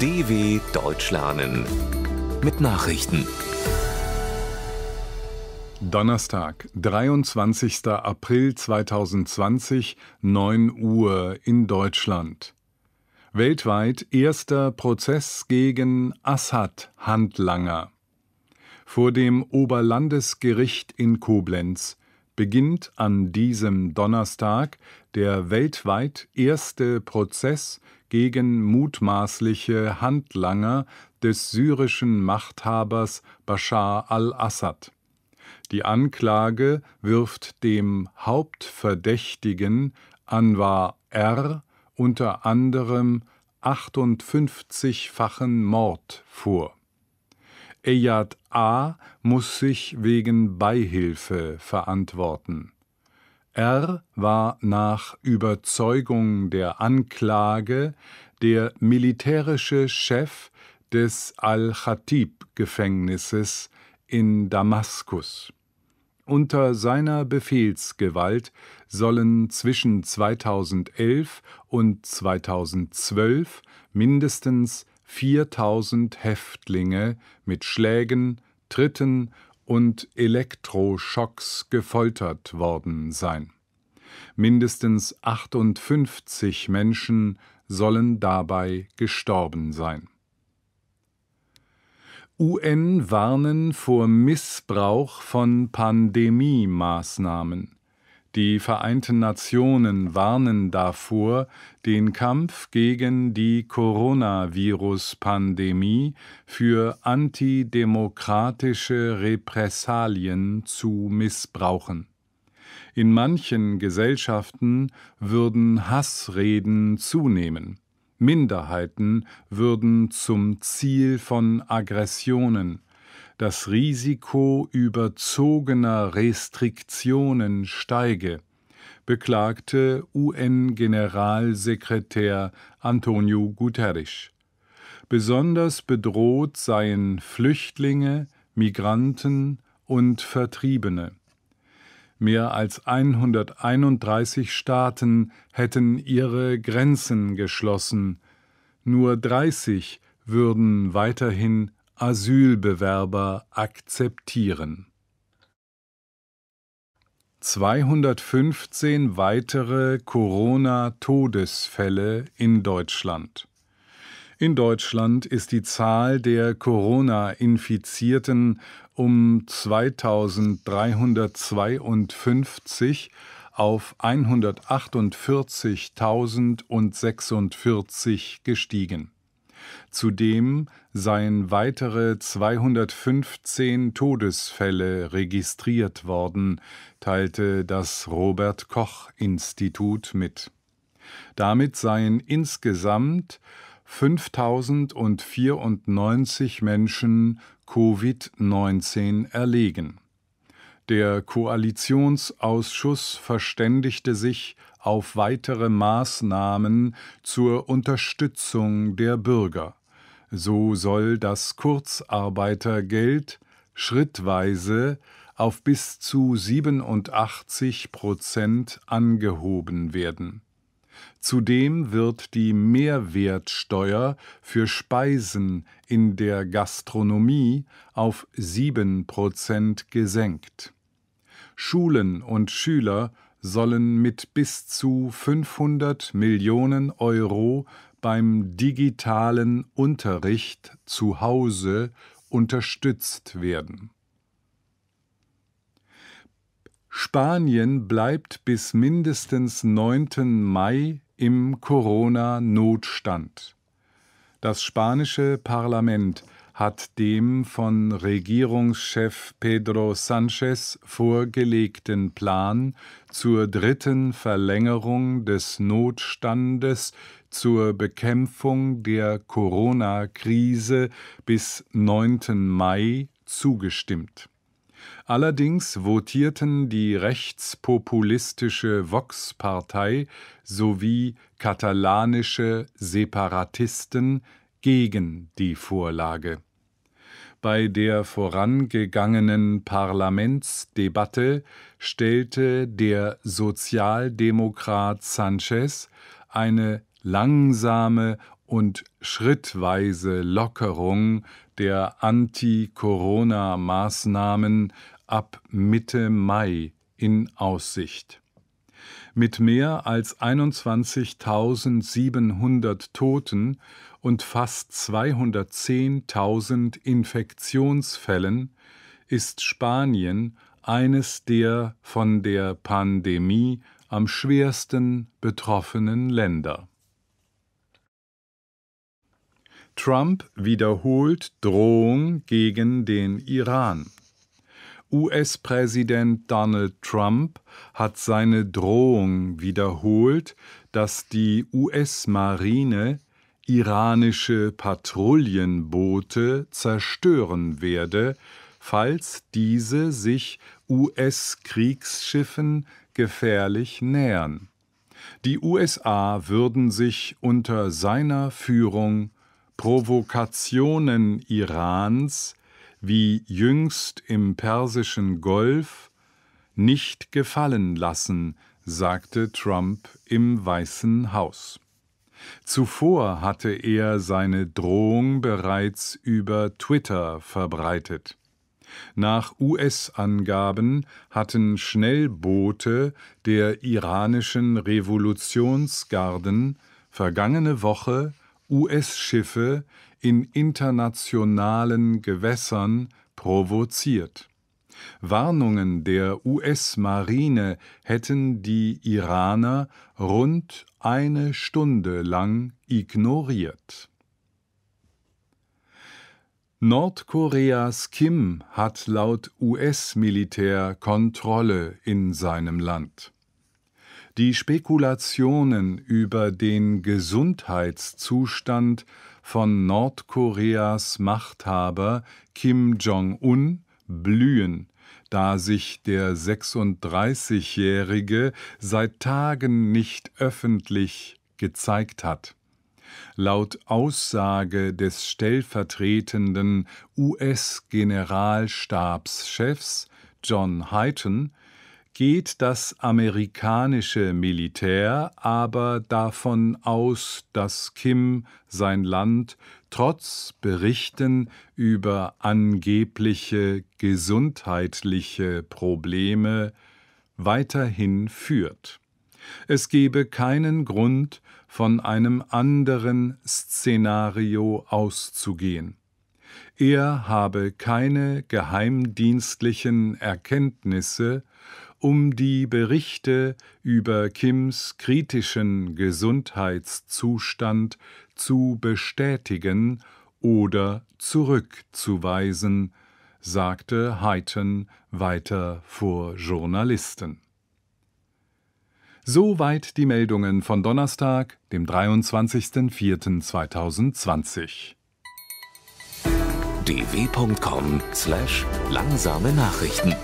DW Deutsch lernen mit Nachrichten. Donnerstag, 23. April 2020, 9 Uhr in Deutschland. Weltweit erster Prozess gegen Assad-Handlanger. Vor dem Oberlandesgericht in Koblenz beginnt an diesem Donnerstag der weltweit erste Prozess gegen mutmaßliche Handlanger des syrischen Machthabers Bashar al-Assad. Die Anklage wirft dem Hauptverdächtigen Anwar R. unter anderem 58-fachen Mord vor. Eyad A. muss sich wegen Beihilfe verantworten. R war nach Überzeugung der Anklage der militärische Chef des Al-Khatib-Gefängnisses in Damaskus. Unter seiner Befehlsgewalt sollen zwischen 2011 und 2012 mindestens 4000 Häftlinge mit Schlägen, Tritten und Elektroschocks gefoltert worden sein. Mindestens 58 Menschen sollen dabei gestorben sein. UN warnen vor Missbrauch von Pandemie-Maßnahmen. Die Vereinten Nationen warnen davor, den Kampf gegen die Coronavirus-Pandemie für antidemokratische Repressalien zu missbrauchen. In manchen Gesellschaften würden Hassreden zunehmen, Minderheiten würden zum Ziel von Aggressionen, das Risiko überzogener Restriktionen steige, beklagte UN-Generalsekretär Antonio Guterres. Besonders bedroht seien Flüchtlinge, Migranten und Vertriebene. Mehr als 131 Staaten hätten ihre Grenzen geschlossen, nur 30 würden weiterhin Asylbewerber akzeptieren. 215 weitere Corona-Todesfälle in Deutschland. In Deutschland ist die Zahl der Corona-Infizierten um 2352 auf 148.046 gestiegen Zudem seien weitere 215 Todesfälle registriert worden, teilte das Robert Koch Institut mit. Damit seien insgesamt 5094 Menschen Covid-19 erlegen der Koalitionsausschuss verständigte sich auf weitere Maßnahmen zur Unterstützung der Bürger. So soll das Kurzarbeitergeld schrittweise auf bis zu 87 Prozent angehoben werden. Zudem wird die Mehrwertsteuer für Speisen in der Gastronomie auf 7 Prozent gesenkt Schulen und Schüler sollen mit bis zu 500 Millionen Euro beim digitalen Unterricht zu Hause unterstützt werden. Spanien bleibt bis mindestens 9. Mai im Corona-Notstand. Das spanische Parlament hat dem von Regierungschef Pedro Sanchez vorgelegten Plan zur dritten Verlängerung des Notstandes zur Bekämpfung der Corona-Krise bis 9. Mai zugestimmt. Allerdings votierten die rechtspopulistische Vox-Partei sowie katalanische Separatisten gegen die Vorlage bei der vorangegangenen Parlamentsdebatte stellte der Sozialdemokrat Sanchez eine langsame und schrittweise Lockerung der Anti-Corona-Maßnahmen ab Mitte Mai in Aussicht mit mehr als 21.700 Toten und fast 210.000 Infektionsfällen ist Spanien eines der von der Pandemie am schwersten betroffenen Länder. Trump wiederholt Drohung gegen den Iran. US-Präsident Donald Trump hat seine Drohung wiederholt, dass die US-Marine iranische Patrouillenboote zerstören werde, falls diese sich US-Kriegsschiffen gefährlich nähern. Die USA würden sich unter seiner Führung Provokationen Irans wie jüngst im Persischen Golf, nicht gefallen lassen, sagte Trump im Weißen Haus. Zuvor hatte er seine Drohung bereits über Twitter verbreitet. Nach US-Angaben hatten Schnellboote der iranischen Revolutionsgarden vergangene Woche US-Schiffe in internationalen Gewässern provoziert. Warnungen der US-Marine hätten die Iraner rund eine Stunde lang ignoriert. Nordkoreas Kim hat laut US-Militär Kontrolle in seinem Land. Die Spekulationen über den Gesundheitszustand von Nordkoreas Machthaber Kim Jong-un blühen, da sich der 36-Jährige seit Tagen nicht öffentlich gezeigt hat. Laut Aussage des stellvertretenden US-Generalstabschefs John Hyten geht das amerikanische Militär aber davon aus, dass Kim sein Land trotz Berichten über angebliche gesundheitliche Probleme weiterhin führt. Es gebe keinen Grund, von einem anderen Szenario auszugehen. Er habe keine geheimdienstlichen Erkenntnisse um die Berichte über Kims kritischen Gesundheitszustand zu bestätigen oder zurückzuweisen, sagte Hayton weiter vor Journalisten. Soweit die Meldungen von Donnerstag, dem 23.04.2020. dw.com/langsame slash Nachrichten